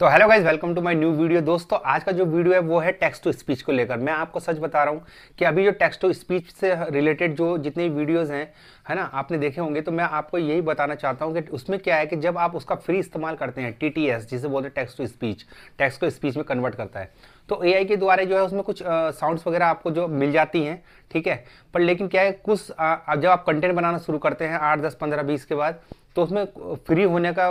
तो hello guys welcome to my new video दोस्तों आज का जो वीडियो है वो है टेक्स्ट टू स्पीच को लेकर मैं आपको सच बता रहा हूँ कि अभी जो टेक्स्ट टू स्पीच से रिलेटेड जो जितने वीडियोज़ हैं है ना आपने देखे होंगे तो मैं आपको यही बताना चाहता हूँ कि उसमें क्या है कि जब आप उसका फ्री इस्तेमाल करते हैं टी जिसे बोलते हैं टेक्स टू स्पीच टेक्स को स्पीच में कन्वर्ट करता है तो ए के द्वारा जो है उसमें कुछ साउंड्स वगैरह आपको जो मिल जाती हैं ठीक है पर लेकिन क्या है कुछ आ, जब आप कंटेंट बनाना शुरू करते हैं आठ दस पंद्रह बीस के बाद तो उसमें फ्री होने का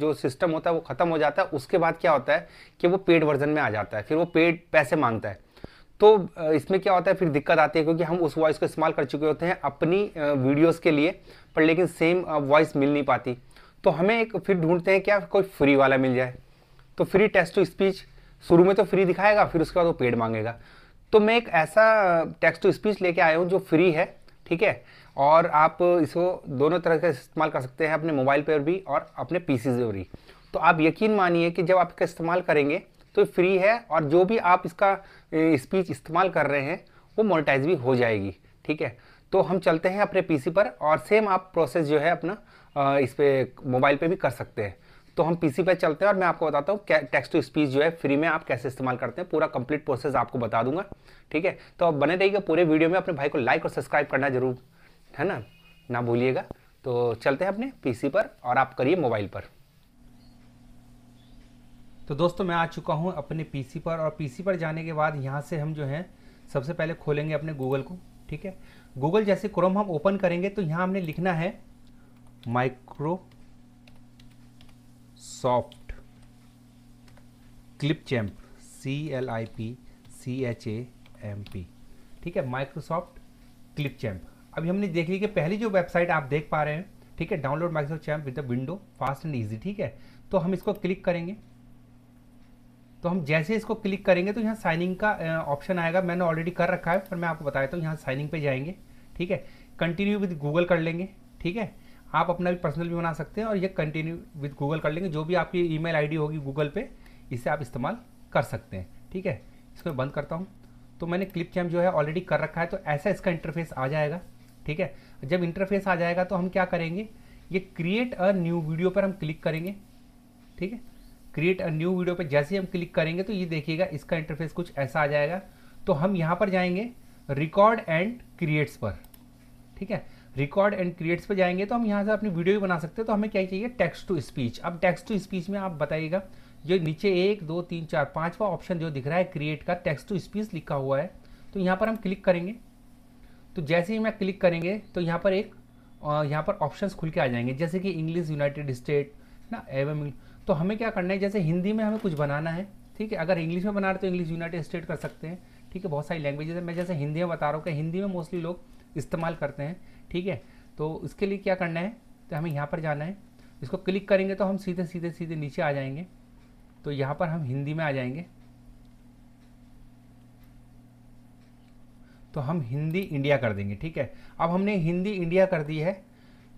जो सिस्टम होता है वो ख़त्म हो जाता है उसके बाद क्या होता है कि वो पेड वर्जन में आ जाता है फिर वो पेड पैसे मांगता है तो इसमें क्या होता है फिर दिक्कत आती है क्योंकि हम उस वॉइस को इस्तेमाल कर चुके होते हैं अपनी वीडियोस के लिए पर लेकिन सेम वॉइस मिल नहीं पाती तो हमें एक फिर ढूंढते हैं क्या कोई फ्री वाला मिल जाए तो फ्री टेस्ट टू स्पीच शुरू में तो फ्री दिखाएगा फिर उसके बाद वो पेड मांगेगा तो मैं एक ऐसा टेक्स्ट टू स्पीच लेके आया हूँ जो फ्री है ठीक है और आप इसको दोनों तरह का इस्तेमाल कर सकते हैं अपने मोबाइल पर भी और अपने पी पर भी तो आप यकीन मानिए कि जब आप इसका इस्तेमाल करेंगे तो फ्री है और जो भी आप इसका स्पीच इस्तेमाल कर रहे हैं वो मोनेटाइज भी हो जाएगी ठीक है तो हम चलते हैं अपने पीसी पर और सेम आप प्रोसेस जो है अपना इस पर मोबाइल पे भी कर सकते हैं तो हम पीसी पे चलते हैं और मैं आपको बताता हूँ टेक्स्ट टू स्पीच जो है फ्री में आप कैसे इस्तेमाल करते हैं पूरा कंप्लीट प्रोसेस आपको बता दूंगा ठीक है तो आप बने रहिएगा पूरे वीडियो में अपने भाई को लाइक और सब्सक्राइब करना जरूर है ना ना भूलिएगा तो चलते हैं अपने पीसी पर और आप करिए मोबाइल पर तो दोस्तों मैं आ चुका हूँ अपने पीसी पर और पीसी पर जाने के बाद यहाँ से हम जो है सबसे पहले खोलेंगे अपने गूगल को ठीक है गूगल जैसे क्रोम हम ओपन करेंगे तो यहाँ हमने लिखना है Microsoft Clipchamp C L I P C H A M P ठीक है माइक्रोसॉफ्ट क्लिप चैम्प अभी हमने देख ली कि पहली जो वेबसाइट आप देख पा रहे हैं ठीक है download Microsoft champ with the window fast and easy ठीक है तो हम इसको क्लिक करेंगे तो हम जैसे इसको क्लिक करेंगे तो यहाँ साइनिंग का ऑप्शन आएगा मैंने ऑलरेडी कर रखा है पर मैं आपको बताया था यहाँ साइनिंग पे जाएंगे ठीक है कंटिन्यू विद गूगल कर लेंगे ठीक है आप अपना भी पर्सनल भी बना सकते हैं और ये कंटिन्यू विद गूगल कर लेंगे जो भी आपकी ई मेल होगी गूगल पे इसे आप इस्तेमाल कर सकते हैं ठीक है इसको मैं बंद करता हूँ तो मैंने क्लिप कैम जो है ऑलरेडी कर रखा है तो ऐसा इसका इंटरफेस आ जाएगा ठीक है जब इंटरफेस आ जाएगा तो हम क्या करेंगे ये क्रिएट अ न्यू वीडियो पर हम क्लिक करेंगे ठीक है क्रिएट अ न्यू वीडियो पर जैसे ही हम क्लिक करेंगे तो ये देखिएगा इसका इंटरफेस कुछ ऐसा आ जाएगा तो हम यहाँ पर जाएंगे रिकॉर्ड एंड क्रिएट्स पर ठीक है रिकॉर्ड एंड क्रिएट्स पे जाएंगे तो हम यहाँ से अपनी वीडियो भी बना सकते हैं तो हमें क्या चाहिए टेक्स्ट टू स्पीच अब टेक्स्ट टू स्पीच में आप बताइएगा जो नीचे एक दो तीन चार पाँचवा ऑप्शन जो दिख रहा है क्रिएट का टेक्स्ट टू स्पीच लिखा हुआ है तो यहाँ पर हम क्लिक करेंगे तो जैसे ही मैं क्लिक करेंगे तो यहाँ पर एक यहाँ पर ऑप्शन खुल के आ जाएंगे जैसे कि इंग्लिश यूनाइटेड स्टेट ना एवं तो हमें क्या करना है जैसे हिंदी में हमें कुछ बनाना है ठीक है अगर इंग्लिश में बना रहे तो इंग्लिश यूनाइटेड स्टेट कर सकते हैं ठीक है बहुत सारी लैंग्वेजेस है मैं जैसे हिंदी में बता रहा हूँ कि हिंदी में मोस्टली लोग इस्तेमाल करते हैं ठीक है तो इसके लिए क्या करना है तो हमें यहाँ पर जाना है इसको क्लिक करेंगे तो हम सीधे सीधे सीधे नीचे आ जाएंगे तो यहाँ पर हम हिंदी में आ जाएंगे तो हम हिंदी इंडिया कर देंगे ठीक है अब हमने हिंदी इंडिया कर दी है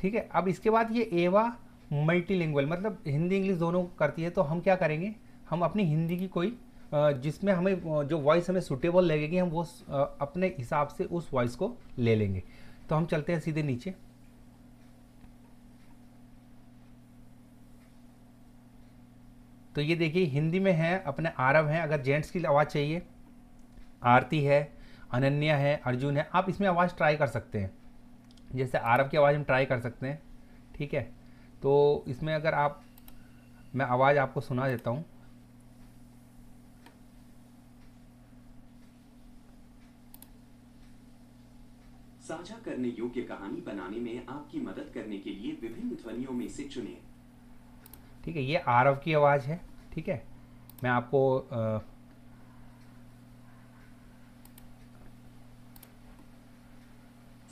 ठीक है अब इसके बाद ये एवा मल्टी मतलब हिंदी इंग्लिश दोनों करती है तो हम क्या करेंगे हम अपनी हिंदी की कोई जिसमें हमें जो वॉइस हमें सुटेबल लगेगी हम वो अपने हिसाब से उस वॉइस को ले लेंगे तो हम चलते हैं सीधे नीचे तो ये देखिए हिंदी में है अपने आरव हैं अगर जेंट्स की आवाज़ चाहिए आरती है अनन्या है अर्जुन है आप इसमें आवाज़ ट्राई कर सकते हैं जैसे आरव की आवाज़ हम ट्राई कर सकते हैं ठीक है तो इसमें अगर आप मैं आवाज़ आपको सुना देता हूँ साझा करने योग्य कहानी बनाने में आपकी मदद करने के लिए विभिन्न ध्वनियों में से चुने ठीक है ये आरव की आवाज़ है ठीक है मैं आपको आ,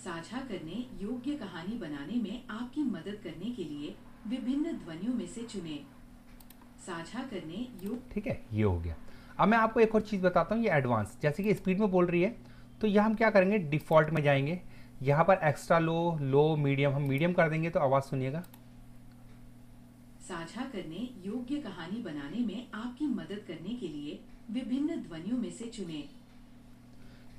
साझा करने योग्य कहानी बनाने में आपकी मदद करने के लिए विभिन्न ध्वनियों में से चुने साझा करने योग ठीक है ये हो गया अब मैं आपको एक और चीज़ बताता हूँ ये एडवांस जैसे कि स्पीड में बोल रही है तो यह हम क्या करेंगे डिफ़ॉल्ट में जाएंगे यहाँ पर एक्स्ट्रा लो लो मीडियम हम मीडियम कर देंगे तो आवाज़ सुनिएगा साझा करने योग्य कहानी बनाने में आपकी मदद करने के लिए विभिन्न ध्वनियों में से चुने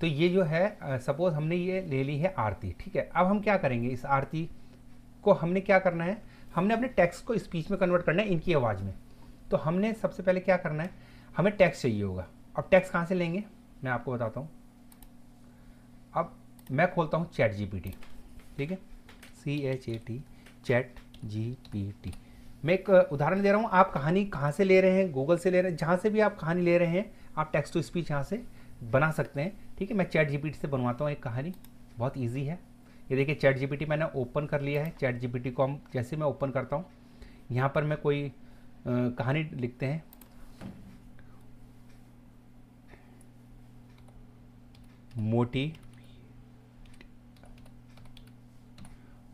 तो ये जो है सपोज हमने ये ले ली है आरती ठीक है अब हम क्या करेंगे इस आरती को हमने क्या करना है हमने अपने टेक्स्ट को स्पीच में कन्वर्ट करना है इनकी आवाज़ में तो हमने सबसे पहले क्या करना है हमें टैक्स चाहिए होगा अब टैक्स कहाँ से लेंगे मैं आपको बताता हूँ मैं खोलता हूँ चैट जी ठीक है C H A T chat G P T मैं एक उदाहरण दे रहा हूँ आप कहानी कहाँ से ले रहे हैं गूगल से ले रहे हैं जहाँ से भी आप कहानी ले रहे हैं आप टेक्स्ट टू स्पीच यहाँ से बना सकते हैं ठीक है मैं चैट जी से बनवाता हूँ एक कहानी बहुत ईजी है ये देखिए चैट जी मैंने ओपन कर लिया है चैट जी को हम जैसे मैं ओपन करता हूँ यहाँ पर मैं कोई आ, कहानी लिखते हैं मोटी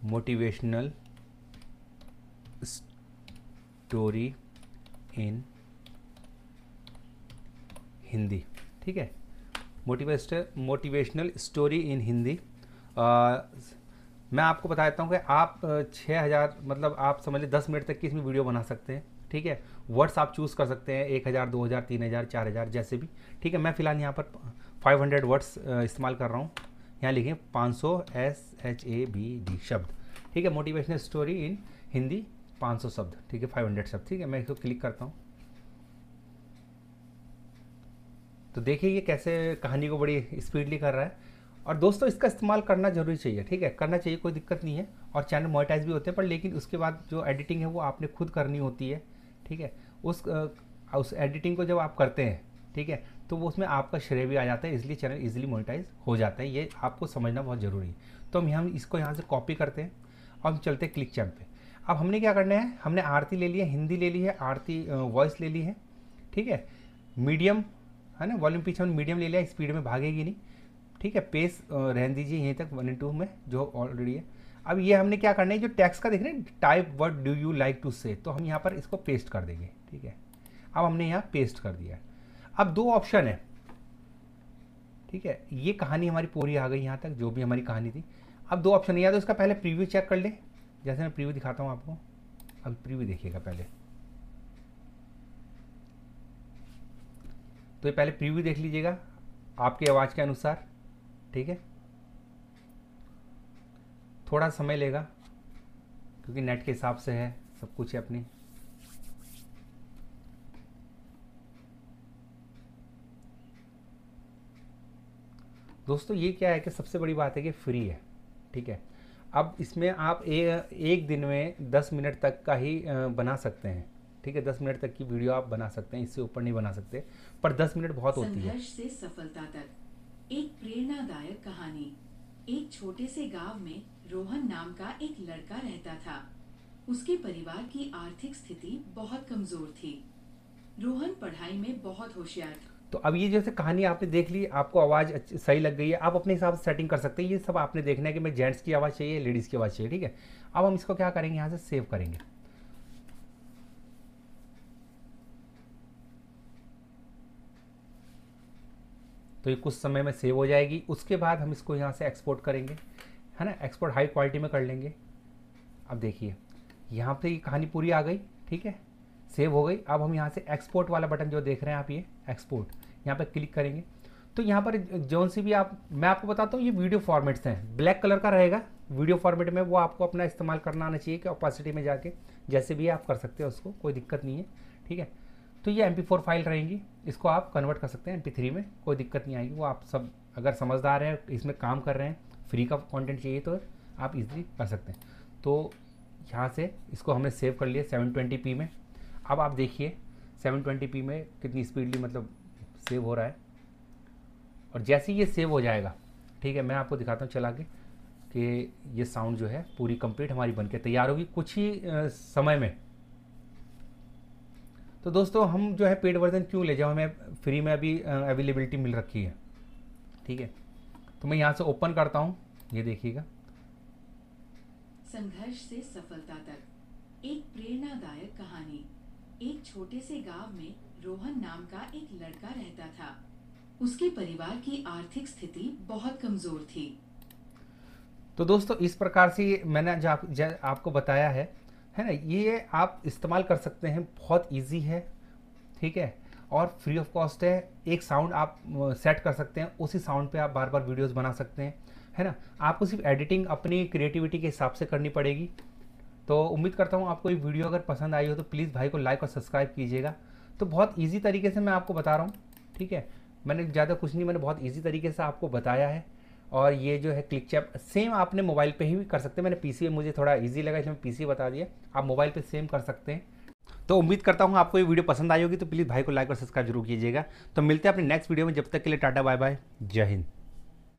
मोटिवेशनल स्टोरी इन हिंदी ठीक है मोटिवेस्ट मोटिवेशनल स्टोरी इन हिंदी मैं आपको बता देता हूँ कि आप छः हज़ार मतलब आप समझ लें दस मिनट तक की इसमें वीडियो बना सकते हैं ठीक है वर्ड्स आप चूज़ कर सकते हैं एक हज़ार दो हज़ार तीन हज़ार चार हज़ार जैसे भी ठीक है मैं फ़िलहाल यहाँ पर फाइव हंड्रेड वर्ड्स इस्तेमाल कर रहा हूँ यहाँ लिखें 500 S H A B D शब्द ठीक है मोटिवेशनल स्टोरी इन हिंदी 500 शब्द ठीक है 500 शब्द ठीक है मैं इसको क्लिक करता हूँ तो देखिए ये कैसे कहानी को बड़ी स्पीडली कर रहा है और दोस्तों इसका इस्तेमाल करना जरूरी चाहिए ठीक है करना चाहिए कोई दिक्कत नहीं है और चैनल मोनेटाइज भी होते हैं पर लेकिन उसके बाद जो एडिटिंग है वो आपने खुद करनी होती है ठीक है उस उस एडिटिंग को जब आप करते हैं ठीक है तो वो उसमें आपका श्रेय भी आ जाता है इसलिए चैनल इजीली मोनेटाइज हो जाता है ये आपको समझना बहुत ज़रूरी है तो हम हम इसको यहाँ से कॉपी करते हैं और हम चलते हैं क्लिक चैम्प पे अब हमने क्या करना है हमने आरती ले ली है हिंदी ले ली है आरती वॉइस ले ली है ठीक है मीडियम है ना वॉल्यूम पीछे हमने मीडियम ले लिया स्पीड में भागेगी नहीं ठीक है पेस रहने दीजिए यहीं तक वन एंड टू में जो ऑलरेडी है अब ये हमने क्या करना है जो टैक्स का देख रहे हैं type what do you like to say तो हम यहाँ पर इसको पेस्ट कर देंगे ठीक है अब हमने यहाँ पेस्ट कर दिया है अब दो ऑप्शन है ठीक है ये कहानी हमारी पूरी आ गई यहाँ तक जो भी हमारी कहानी थी अब दो ऑप्शन या तो इसका पहले प्रीव्यू चेक कर ले जैसे मैं प्रीव्यू दिखाता हूँ आपको अब प्रीव्यू देखिएगा पहले तो ये पहले प्रीव्यू देख लीजिएगा आपकी आवाज़ के अनुसार ठीक है थोड़ा समय लेगा क्योंकि नेट के हिसाब से है सब कुछ है अपनी दोस्तों ये क्या है कि सबसे बड़ी बात है कि फ्री है ठीक है अब इसमें आप ए, एक दिन में दस मिनट तक का ही बना सकते हैं ठीक है दस मिनट तक की वीडियो आप बना सकते हैं इससे ऊपर नहीं बना सकते पर दस मिनट बहुत होती है से सफलता तक एक प्रेरणादायक कहानी एक छोटे से गांव में रोहन नाम का एक लड़का रहता था उसके परिवार की आर्थिक स्थिति बहुत कमजोर थी रोहन पढ़ाई में बहुत होशियार तो अब ये जैसे कहानी आपने देख ली आपको आवाज़ सही लग गई है आप अपने हिसाब से सेटिंग कर सकते हैं ये सब आपने देखना है कि मैं जेंट्स की आवाज़ चाहिए लेडीज़ की आवाज़ चाहिए ठीक है अब हम इसको क्या करेंगे यहाँ से सेव करेंगे तो ये कुछ समय में सेव हो जाएगी उसके बाद हम इसको यहाँ से एक्सपोर्ट करेंगे है ना एक्सपोर्ट हाई क्वालिटी में कर लेंगे अब देखिए यहाँ पे ये कहानी पूरी आ गई ठीक है सेव हो गई अब हम यहाँ से एक्सपोर्ट वाला बटन जो देख रहे हैं आप ये एक्सपोर्ट यहाँ पर क्लिक करेंगे तो यहाँ पर जौन सी भी आप मैं आपको बताता हूँ ये वीडियो फॉर्मेट्स हैं ब्लैक कलर का रहेगा वीडियो फॉर्मेट में वो आपको अपना इस्तेमाल करना आना चाहिए कि ओपासिटी में जाके जैसे भी आप कर सकते हैं उसको कोई दिक्कत नहीं है ठीक है तो ये एम फाइल रहेंगी इसको आप कन्वर्ट कर सकते हैं एम में कोई दिक्कत नहीं आएगी वो आप सब अगर समझदार हैं इसमें काम कर रहे हैं फ्री का कॉन्टेंट चाहिए तो आप इजली कर सकते हैं तो यहाँ से इसको हमने सेव कर लिया सेवन ट्वेंटी पी में अब आप देखिए सेवन ट्वेंटी पी में कितनी स्पीडली मतलब सेव हो रहा है और जैसे ये सेव हो जाएगा ठीक है मैं आपको दिखाता हूँ चला के कि ये साउंड जो है पूरी कंप्लीट हमारी बनके तैयार होगी कुछ ही समय में तो दोस्तों हम जो है पेड वर्जन क्यों ले जाओ हमें फ्री में अभी अवेलेबिलिटी मिल रखी है ठीक है तो मैं यहाँ से ओपन करता हूँ ये देखिएगा संघर्ष से सफलता तक एक प्रेरणादायक कहानी एक छोटे से गांव में रोहन नाम का एक लड़का रहता था उसके परिवार की आर्थिक स्थिति बहुत कमजोर थी तो दोस्तों इस प्रकार से मैंने जो आप, जो आपको बताया है है ना ये आप इस्तेमाल कर सकते हैं बहुत इजी है ठीक है और फ्री ऑफ कॉस्ट है एक साउंड आप सेट कर सकते हैं उसी साउंड पे आप बार बार वीडियोस बना सकते हैं है ना आपको सिर्फ एडिटिंग अपनी क्रिएटिविटी के हिसाब से करनी पड़ेगी तो उम्मीद करता हूँ आपको ये वीडियो अगर पसंद आई हो तो प्लीज़ भाई को लाइक और सब्सक्राइब कीजिएगा तो बहुत ईजी तरीके से मैं आपको बता रहा हूँ ठीक है मैंने ज़्यादा कुछ नहीं मैंने बहुत ईजी तरीके से आपको बताया है और ये जो है क्लिक चैप सेम आपने मोबाइल पे ही भी कर सकते हैं मैंने पीसी मुझे थोड़ा इजी लगा इसमें पीसी बता दिया आप मोबाइल पे सेम कर सकते हैं तो उम्मीद करता हूँ आपको ये वीडियो पसंद आई होगी तो प्लीज़ भाई को लाइक और सब्सक्राइब जरूर कीजिएगा तो मिलते हैं अपने नेक्स्ट वीडियो में जब तक के लिए टाटा बाय बाय जय हिंद